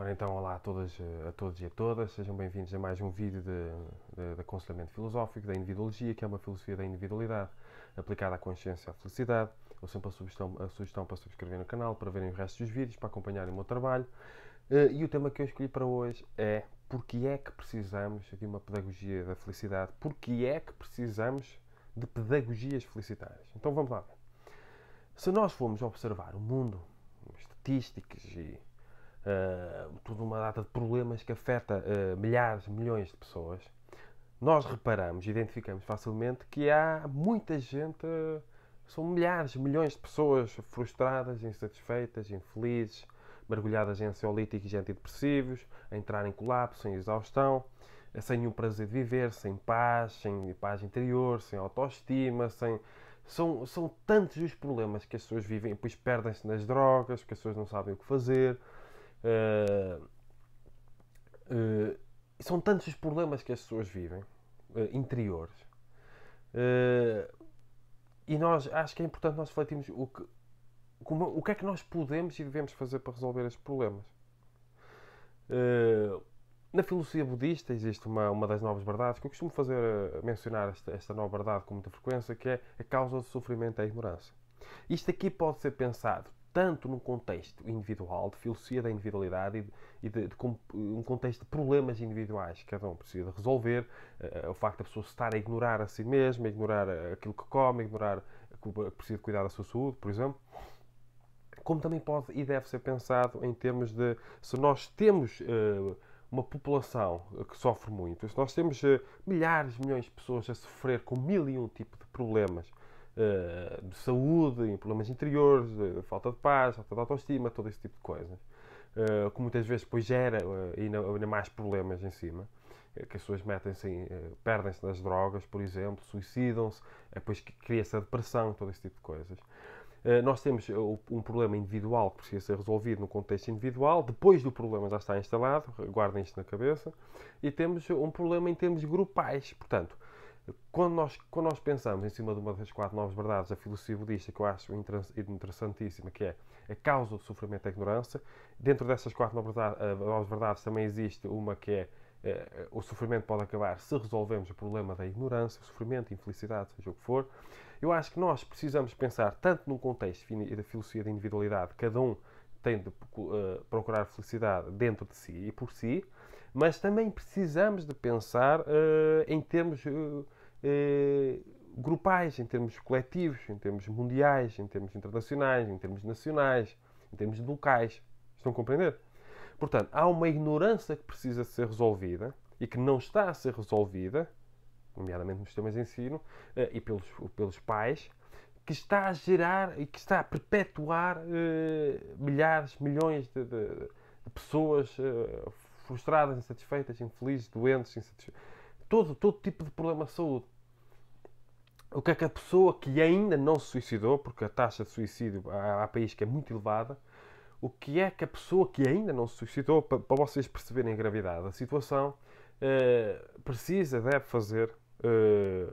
Ora então, olá a, todas, eh, a todos e a todas, sejam bem-vindos a mais um vídeo de, de, de, aconselhamento filosófico da individuologia, que é uma filosofia da individualidade aplicada à consciência e à felicidade. Ou sempre a sugestão, a sugestão para subscrever no canal, para verem o resto dos vídeos, para acompanharem o meu trabalho. Eh, e o tema que eu escolhi para hoje é porque é que precisamos de uma pedagogia da felicidade, porque é que precisamos de pedagogias felicitárias. Então vamos lá Se nós formos observar o mundo, estatísticas e uh, toda uma data de problemas que afeta uh, milhares, milhões de pessoas, nós reparamos, identificamos facilmente que há muita gente, ah, são milhares, milhões de pessoas frustradas, insatisfeitas, infelizes, mergulhadas em ansiolíticos e antidepressivos, a entrar em colapso, em exaustão, sem nenhum prazer de viver, sem paz, sem paz interior, sem autoestima, sem. São, são tantos os problemas que as pessoas vivem, pois perdem-se nas drogas, que as pessoas não sabem o que fazer, Uh, uh, são tantos os problemas que as pessoas vivem, uh, interiores. e nós, acho que é importante nós refletirmos o que, como, o que é que nós podemos e devemos fazer para resolver estes problemas. na filosofia budista existe uma, uma das novas verdades que eu costumo fazer mencionar esta, esta nova verdade com muita frequência, que é a causa do sofrimento é a ignorância. Isto aqui pode ser pensado tanto num contexto individual, de filosofia da individualidade e, de, de, de, um contexto de problemas individuais que cada um precisa resolver, uh, o facto da pessoa estar a ignorar a si mesma, a ignorar eh, aquilo que come, a ignorar que precisa de cuidar da sua saúde, por exemplo, como também pode e deve ser pensado em termos de se nós temos uh, uma população que sofre muito, se nós temos uh, milhares, milhões de pessoas a sofrer com mil e um tipo de problemas eh, de saúde, em problemas interiores, eh, falta de paz, falta de autoestima, todo esse tipo de coisas. Uh, que muitas vezes depois gera ainda, ainda, mais problemas em cima. Que as pessoas metem-se, perdem-se nas drogas, por exemplo, suicidam-se, depois cria-se a depressão, todo esse tipo de coisas nós temos um problema individual que precisa ser resolvido no contexto individual, depois do problema já está instalado, guardem isto na cabeça, e temos um problema em termos grupais. Portanto, quando nós, quando nós pensamos em cima de uma das quatro novas verdades, a filosofia budista, que eu acho interessantíssima, que é a causa do sofrimento da ignorância, dentro dessas quatro eh, novas verdades também existe uma que é eh, o sofrimento pode acabar se resolvemos o problema da ignorância, o sofrimento, infelicidade, seja o que for. Eu acho que nós precisamos pensar tanto num contexto da filosofia da individualidade, cada um tem de eh, procurar felicidade dentro de si e por si, mas também precisamos de pensar uh, em termos uh, eh, grupais, em termos coletivos, em termos mundiais, em termos internacionais, em termos nacionais, em termos locais. Estão a compreender? Portanto, há uma ignorância que precisa ser resolvida e que não está a ser resolvida, nomeadamente nos sistemas de ensino eh, e pelos, pelos pais, que está a gerar e que está a perpetuar eh, milhares, milhões de, de, de pessoas frustradas, insatisfeitas, infelizes, doentes, insatisfeitas todo, todo tipo de problema de saúde. O que é que a pessoa que ainda não se suicidou, porque a taxa de suicídio há, país países que é muito elevada, o que é que a pessoa que ainda não se suicidou, para, vocês perceberem a gravidade da situação, eh, precisa, deve fazer eh,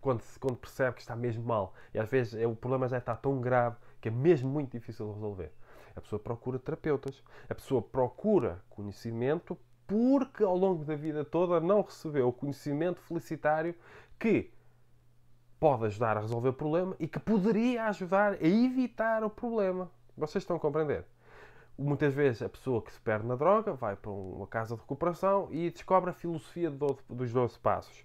quando, quando percebe que está mesmo mal. E às vezes é, o problema já está tão grave que é mesmo muito difícil de resolver. A pessoa procura terapeutas, a pessoa procura conhecimento porque ao longo da vida toda não recebeu o conhecimento felicitário que pode ajudar a resolver o problema e que poderia ajudar a evitar o problema. Vocês estão a compreender? Muitas vezes a pessoa que se perde na droga vai para uma casa de recuperação e descobre a filosofia dos 12 passos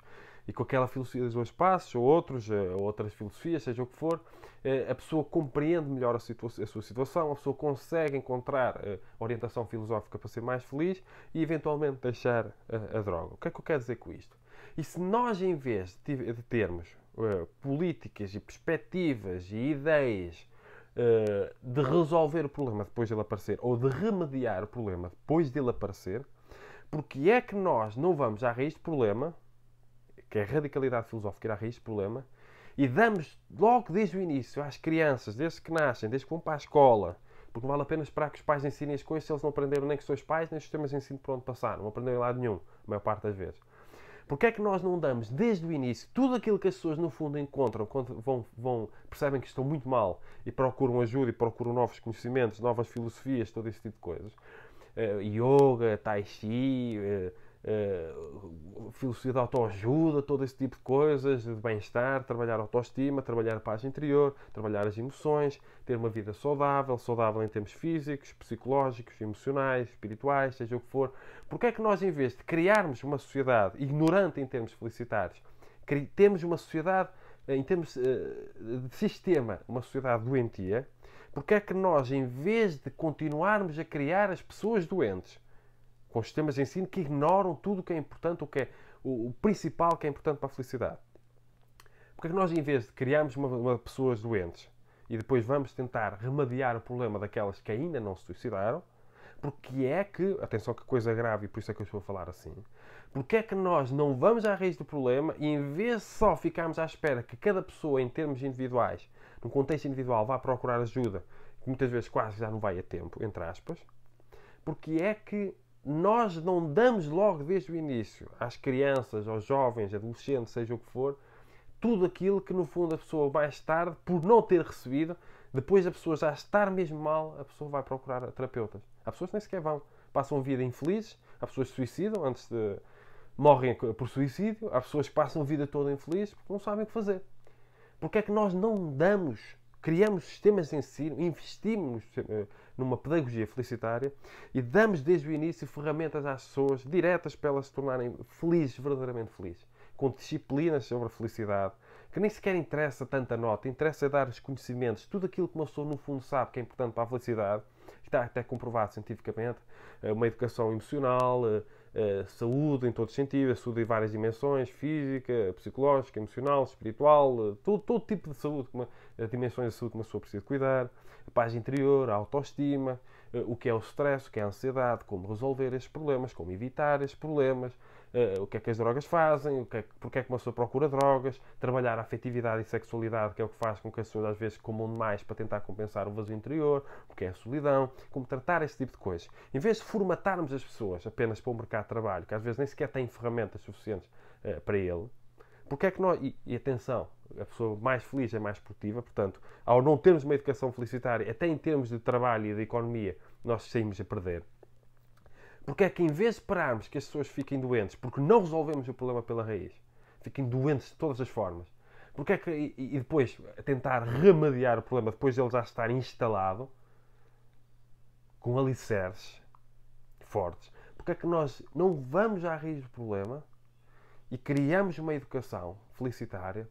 e com aquela filosofia dos dois passos, ou outros, eh, ou outras filosofias, seja o que for, eh, a pessoa compreende melhor a, situa a sua situação, a pessoa consegue encontrar eh, orientação filosófica para ser mais feliz e eventualmente deixar a, a droga. O que é que eu quero dizer com isto? E se nós, em vez de termos uh, políticas e perspectivas e ideias uh, de resolver o problema depois dele aparecer ou de remediar o problema depois dele aparecer, porque é que nós não vamos à raiz do problema que é a radicalidade filosófica ir à raiz do problema, e damos logo desde o início às crianças, desde que nascem, desde que vão para a escola, porque não vale a pena esperar que os pais ensinem as coisas se eles não aprenderam nem com os seus pais, nem os sistemas de ensino por onde passaram, não aprenderam lá nenhum, a maior parte das vezes. Porquê é que nós não damos desde o início tudo aquilo que as pessoas no fundo encontram quando vão, vão, percebem que estão muito mal e procuram ajuda e procuram novos conhecimentos, novas filosofias, todo esse tipo de coisas? Uh, yoga, Tai Chi, uh, eh, filosofia de autoajuda, todo esse tipo de coisas, de bem-estar, trabalhar a autoestima, trabalhar a paz interior, trabalhar as emoções, ter uma vida saudável, saudável em termos físicos, psicológicos, emocionais, espirituais, seja o que for. Porque é que nós, em vez de criarmos uma sociedade ignorante em termos felicitários, temos uma sociedade, eh, em termos eh, de sistema, uma sociedade doentia, porque é que nós, em vez de continuarmos a criar as pessoas doentes, com os sistemas de ensino que ignoram tudo o que é importante, o que é o, o principal que é importante para a felicidade. Porque é que nós, em vez de criarmos uma, uma pessoas doentes e depois vamos tentar remediar o problema daquelas que ainda não se suicidaram, porque é que, atenção que coisa grave e por isso é que eu estou a falar assim, porque é que nós não vamos à raiz do problema e em vez só ficarmos à espera que cada pessoa em termos individuais, no contexto individual, vá procurar ajuda, que muitas vezes quase já não vai a tempo, entre aspas, porque é que nós não damos logo desde o início às crianças, aos jovens, adolescentes, seja o que for, tudo aquilo que no fundo a pessoa mais tarde, por não ter recebido, depois da pessoa já estar mesmo mal, a pessoa vai procurar terapeutas. Há pessoas que nem sequer vão, passam vida infelizes, há pessoas que suicidam antes de morrem por suicídio, há pessoas que passam vida toda infelizes porque não sabem o que fazer. Porque é que nós não damos criamos sistemas de ensino, investimos eh, numa pedagogia felicitária e damos desde o início ferramentas às pessoas diretas para elas se tornarem felizes, verdadeiramente felizes, com disciplinas sobre a felicidade, que nem sequer interessa tanta nota, interessa dar-lhes conhecimentos, tudo aquilo que uma pessoa no fundo sabe que é importante para a felicidade, que está até comprovado cientificamente, eh, uma educação emocional, eh, eh, saúde em todos os sentidos, a saúde em várias dimensões, física, psicológica, emocional, espiritual, eh, todo, todo tipo de saúde, uma, dimensões de saúde que uma pessoa precisa cuidar, a paz interior, a autoestima, eh, o que é o stress, o que é a ansiedade, como resolver esses problemas, como evitar esses problemas, uh, o que é que as drogas fazem, o que é que, porque é que uma pessoa procura drogas, trabalhar a afetividade e sexualidade, que é o que faz com que as pessoas às vezes comam mais para tentar compensar o vazio interior, o que é a solidão, como tratar esse tipo de coisas. Em vez de formatarmos as pessoas apenas para o mercado de trabalho, que às vezes nem sequer têm ferramentas suficientes uh, para ele, porque é que nós, e, e, atenção, a pessoa mais feliz é mais produtiva, portanto, ao não termos uma educação felicitária, até em termos de trabalho e de economia, nós saímos a perder. Porque é que em vez de esperarmos que as pessoas fiquem doentes, porque não resolvemos o problema pela raiz, fiquem doentes de todas as formas, porque é que, e, depois tentar remediar o problema depois de ele já estar instalado, com alicerces fortes, porque é que nós não vamos à raiz do problema e criamos uma educação felicitária,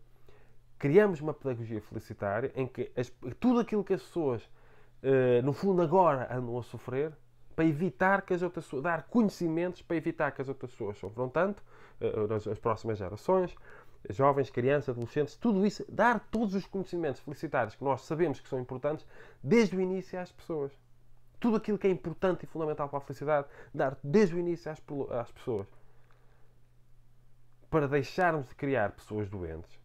criamos uma pedagogia felicitária em que as, tudo aquilo que as pessoas, eh, no fundo, agora andam a sofrer para evitar que as outras pessoas, dar conhecimentos para evitar que as outras pessoas sofram tanto, eh, as próximas gerações, jovens, crianças, adolescentes, tudo isso, dar todos os conhecimentos felicitários que nós sabemos que são importantes desde o início às pessoas. Tudo aquilo que é importante e fundamental para a felicidade, dar desde o início às, às pessoas. Para deixarmos de criar pessoas doentes,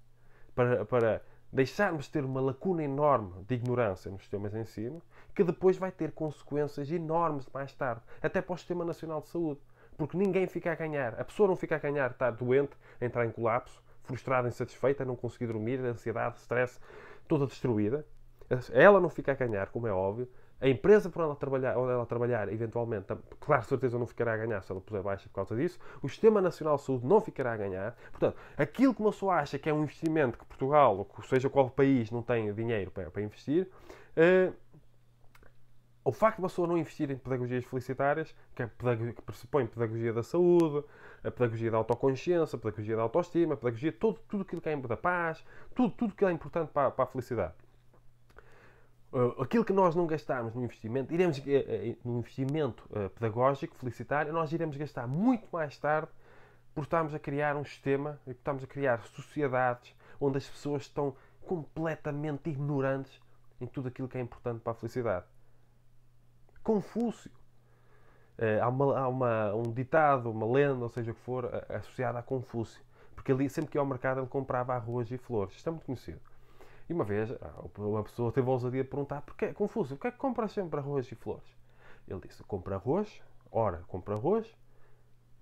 para, para deixarmos de ter uma lacuna enorme de ignorância nos sistemas de ensino, que depois vai ter consequências enormes mais tarde, até para o Sistema Nacional de Saúde. Porque ninguém fica a ganhar. A pessoa não fica a ganhar estar doente, entrar em colapso, frustrada, insatisfeita, não conseguir dormir, ansiedade, stress, toda destruída. Ela não fica a ganhar, como é óbvio, a empresa para onde ela trabalhar, onde ela trabalhar eventualmente, claro, certeza não ficará a ganhar se ela puser baixa por causa disso. O Sistema Nacional de Saúde não ficará a ganhar. Portanto, aquilo que uma pessoa acha que é um investimento que Portugal, ou seja qual país, não tem dinheiro para, para investir, eh, o facto de uma pessoa não investir em pedagogias felicitárias, que, é pedagogia, que pressupõe pedagogia da saúde, a pedagogia da autoconsciência, a pedagogia da autoestima, a pedagogia, todo, tudo aquilo que é da paz, tudo, tudo que é importante para, para a felicidade eh, aquilo que nós não gastarmos no investimento, iremos, eh, eh, no investimento pedagógico, felicitário, nós iremos gastar muito mais tarde por estarmos a criar um sistema e por estarmos a criar sociedades onde as pessoas estão completamente ignorantes em tudo aquilo que é importante para a felicidade. Confúcio. Há, uma, há uma, um ditado, uma lenda, ou seja o que for, associada a Confúcio. Porque ali sempre que ia ao mercado, ele comprava arroz e flores. Isto é muito conhecido. E uma vez ah, uma pessoa teve a ousadia de perguntar porque é confuso, porque é que compra sempre arroz e flores? Ele disse, compra arroz, ora, compra arroz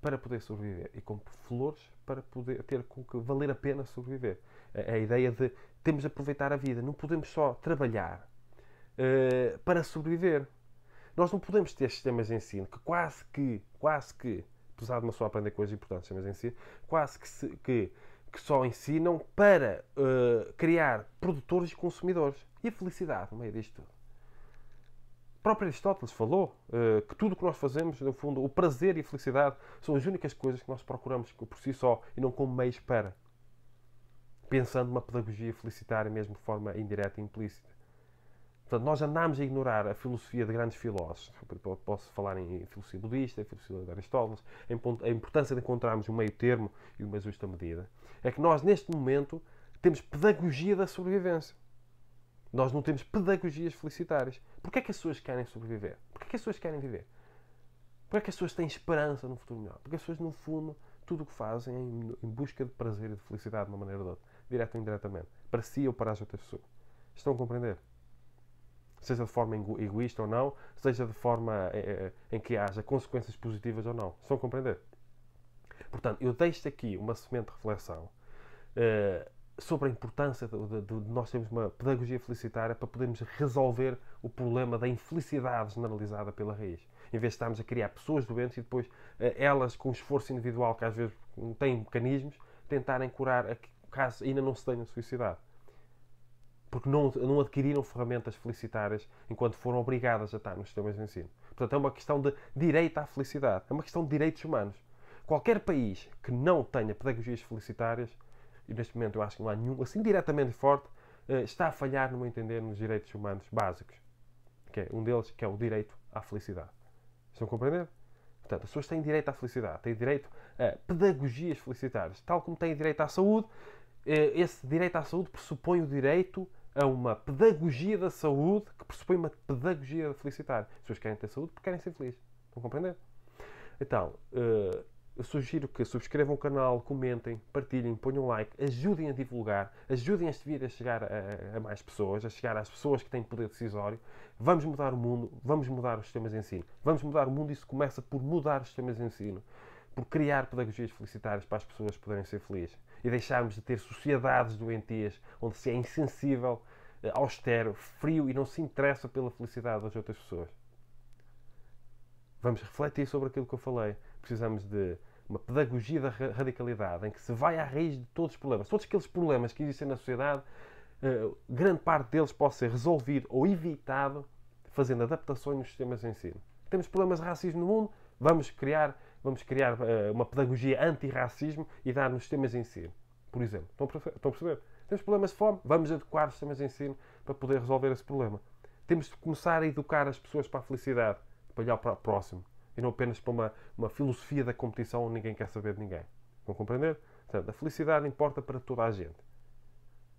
para poder sobreviver e compra flores para poder ter com que valer a pena sobreviver. A, é, é a ideia de temos de aproveitar a vida, não podemos só trabalhar uh, para sobreviver. Nós não podemos ter sistemas de ensino que quase que, quase que, apesar de uma só aprender coisas importantes, sistemas de ensino, quase que, se, que que só ensinam para uh, criar produtores e consumidores. E a felicidade no meio disto tudo. O próprio Aristóteles falou uh, que tudo o que nós fazemos, no fundo, o prazer e a felicidade são as únicas coisas que nós procuramos por si só e não como meios para. Pensando numa pedagogia felicitária, mesmo de forma indireta e implícita. Portanto, nós andámos a ignorar a filosofia de grandes filósofos. Posso falar em filosofia budista, em filosofia de Aristóteles, a importância de encontrarmos um meio termo e uma justa medida. É que nós, neste momento, temos pedagogia da sobrevivência. Nós não temos pedagogias felicitárias. Porquê é que as pessoas querem sobreviver? Porquê é que as pessoas querem viver? Porquê é que as pessoas têm esperança no futuro melhor? Porque as pessoas, no fundo, tudo o que fazem é em busca de prazer e de felicidade, de uma maneira ou de outra, direto ou indiretamente, para si ou para as outras pessoas. Estão a compreender? seja de forma egoísta ou não, seja de forma eh, eh, eh, em que haja consequências positivas ou não. Estão a compreender? Portanto, eu deixo aqui uma semente de reflexão sobre a importância de, nós termos uma pedagogia felicitária para podermos resolver o problema da infelicidade generalizada pela raiz. Em vez de estarmos a criar pessoas doentes e depois elas, com esforço individual, que às vezes não têm mecanismos, tentarem curar caso ainda não se tenham suicidado porque não, não adquiriram ferramentas felicitárias enquanto foram obrigadas a estar nos sistemas de ensino. Portanto, é uma questão de direito à felicidade, é uma questão de direitos humanos. Qualquer país que não tenha pedagogias felicitárias, e neste momento eu acho que não há nenhum, assim diretamente forte, eh, está a falhar no entender nos direitos humanos básicos. Que é um deles que é o direito à felicidade. Estão a compreender? Portanto, as pessoas têm direito à felicidade, têm direito a pedagogias felicitárias, tal como têm direito à saúde. Eh, esse direito à saúde pressupõe o direito a uma pedagogia da saúde que pressupõe uma pedagogia felicidade. As pessoas querem ter saúde porque querem ser felizes. Estão a compreender? Então, uh, eu sugiro que subscrevam o canal, comentem, partilhem, ponham like, ajudem a divulgar, ajudem este vídeo a chegar a, a, mais pessoas, a chegar às pessoas que têm poder decisório. Vamos mudar o mundo, vamos mudar os sistemas de ensino. Vamos mudar o mundo e isso começa por mudar os sistemas de ensino por criar pedagogias felicitárias para as pessoas poderem ser felizes e deixarmos de ter sociedades doentias onde se é insensível, eh, austero, frio e não se interessa pela felicidade das outras pessoas. Vamos refletir sobre aquilo que eu falei. Precisamos de uma pedagogia da radicalidade em que se vai à raiz de todos os problemas. Todos aqueles problemas que existem na sociedade, eh, grande parte deles pode ser resolvido ou evitado fazendo adaptações nos sistemas de ensino. Temos problemas de racismo no mundo, vamos criar vamos criar eh, uma pedagogia anti-racismo e dar nos sistemas de ensino, por exemplo. Estão a perceber? Temos problemas de fome, vamos adequar os sistemas de ensino para poder resolver esse problema. Temos de começar a educar as pessoas para a felicidade, para olhar para o próximo, e não apenas para uma, uma filosofia da competição onde ninguém quer saber de ninguém. Vão compreender? Portanto, a felicidade importa para toda a gente.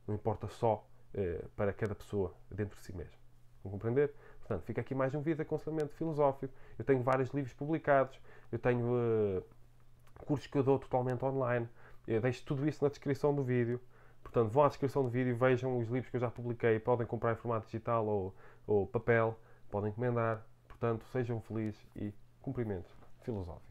Não importa só eh, para cada pessoa dentro de si mesmo. Vão compreender? Portanto, fica aqui mais um vídeo de aconselhamento filosófico. Eu tenho vários livros publicados, eu tenho uh, cursos que eu dou totalmente online. Eu deixo tudo isso na descrição do vídeo. Portanto, vão à descrição do vídeo, vejam os livros que eu já publiquei. Podem comprar em formato digital ou, ou papel, podem encomendar. Portanto, sejam felizes e cumprimentos filosóficos.